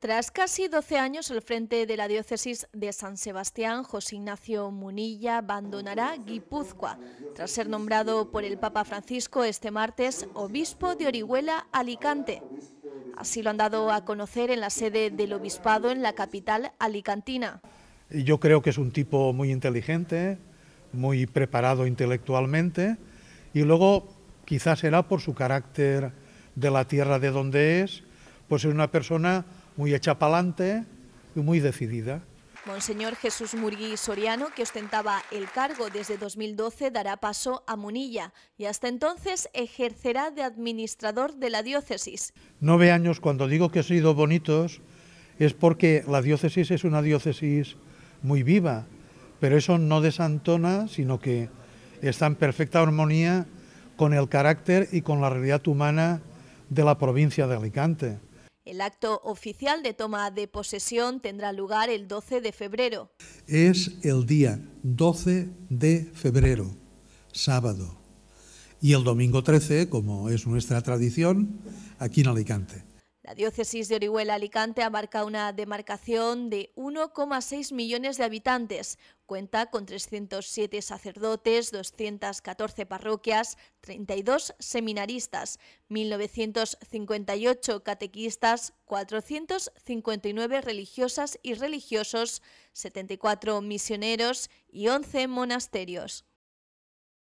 Tras casi 12 años al frente de la diócesis de San Sebastián, José Ignacio Munilla abandonará Guipúzcoa, tras ser nombrado por el Papa Francisco este martes obispo de Orihuela, Alicante. Así lo han dado a conocer en la sede del obispado en la capital alicantina. Yo creo que es un tipo muy inteligente, muy preparado intelectualmente y luego quizás será por su carácter de la tierra de donde es, pues es una persona muy hecha para y muy decidida. Monseñor Jesús Murguí Soriano, que ostentaba el cargo desde 2012, dará paso a Munilla y hasta entonces ejercerá de administrador de la diócesis. Nueve años, cuando digo que he sido bonitos, es porque la diócesis es una diócesis muy viva, pero eso no desantona, sino que está en perfecta armonía con el carácter y con la realidad humana de la provincia de Alicante. El acto oficial de toma de posesión tendrá lugar el 12 de febrero. Es el día 12 de febrero, sábado, y el domingo 13, como es nuestra tradición, aquí en Alicante. La diócesis de Orihuela-Alicante abarca una demarcación de 1,6 millones de habitantes. Cuenta con 307 sacerdotes, 214 parroquias, 32 seminaristas, 1.958 catequistas, 459 religiosas y religiosos, 74 misioneros y 11 monasterios.